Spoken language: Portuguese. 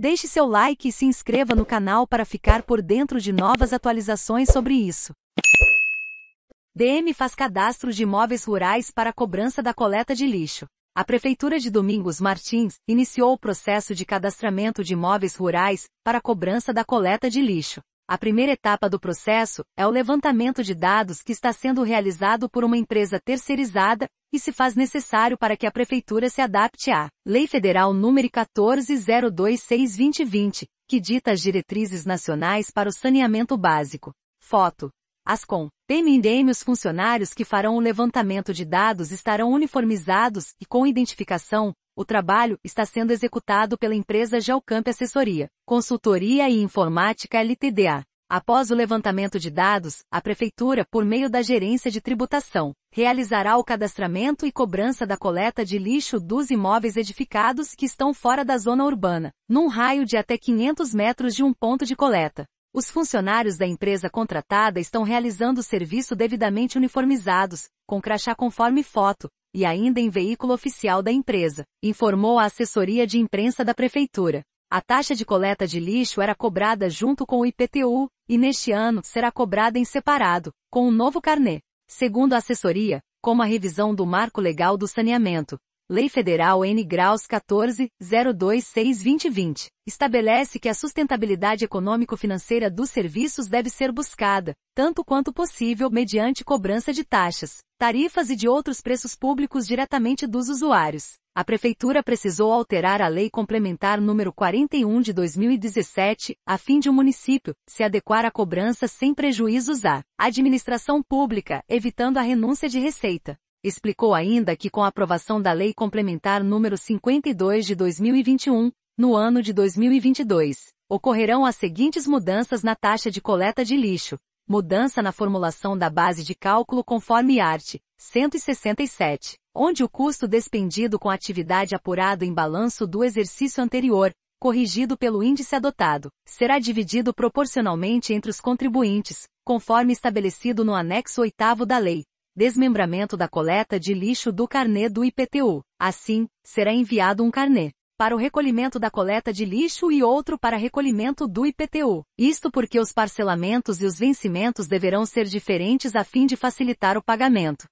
Deixe seu like e se inscreva no canal para ficar por dentro de novas atualizações sobre isso. DM faz cadastro de imóveis rurais para cobrança da coleta de lixo. A Prefeitura de Domingos Martins iniciou o processo de cadastramento de imóveis rurais para cobrança da coleta de lixo. A primeira etapa do processo é o levantamento de dados que está sendo realizado por uma empresa terceirizada e se faz necessário para que a prefeitura se adapte à Lei Federal nº 14026/2020, que dita as diretrizes nacionais para o saneamento básico. Foto Ascom, PMDM os funcionários que farão o levantamento de dados estarão uniformizados e com identificação, o trabalho está sendo executado pela empresa Geocamp Assessoria, Consultoria e Informática LTDA. Após o levantamento de dados, a Prefeitura, por meio da Gerência de Tributação, realizará o cadastramento e cobrança da coleta de lixo dos imóveis edificados que estão fora da zona urbana, num raio de até 500 metros de um ponto de coleta. Os funcionários da empresa contratada estão realizando o serviço devidamente uniformizados, com crachá conforme foto, e ainda em veículo oficial da empresa, informou a assessoria de imprensa da prefeitura. A taxa de coleta de lixo era cobrada junto com o IPTU, e neste ano será cobrada em separado, com um novo carnê. Segundo a assessoria, como a revisão do marco legal do saneamento, Lei Federal N Graus 14, 2020, estabelece que a sustentabilidade econômico-financeira dos serviços deve ser buscada, tanto quanto possível, mediante cobrança de taxas, tarifas e de outros preços públicos diretamente dos usuários. A Prefeitura precisou alterar a Lei Complementar número 41 de 2017, a fim de o um município se adequar à cobrança sem prejuízos à administração pública, evitando a renúncia de receita. Explicou ainda que com a aprovação da Lei Complementar número 52 de 2021, no ano de 2022, ocorrerão as seguintes mudanças na taxa de coleta de lixo. Mudança na formulação da base de cálculo conforme art. 167, onde o custo despendido com atividade apurado em balanço do exercício anterior, corrigido pelo índice adotado, será dividido proporcionalmente entre os contribuintes, conforme estabelecido no anexo 8 da lei desmembramento da coleta de lixo do carnê do IPTU. Assim, será enviado um carnê para o recolhimento da coleta de lixo e outro para recolhimento do IPTU. Isto porque os parcelamentos e os vencimentos deverão ser diferentes a fim de facilitar o pagamento.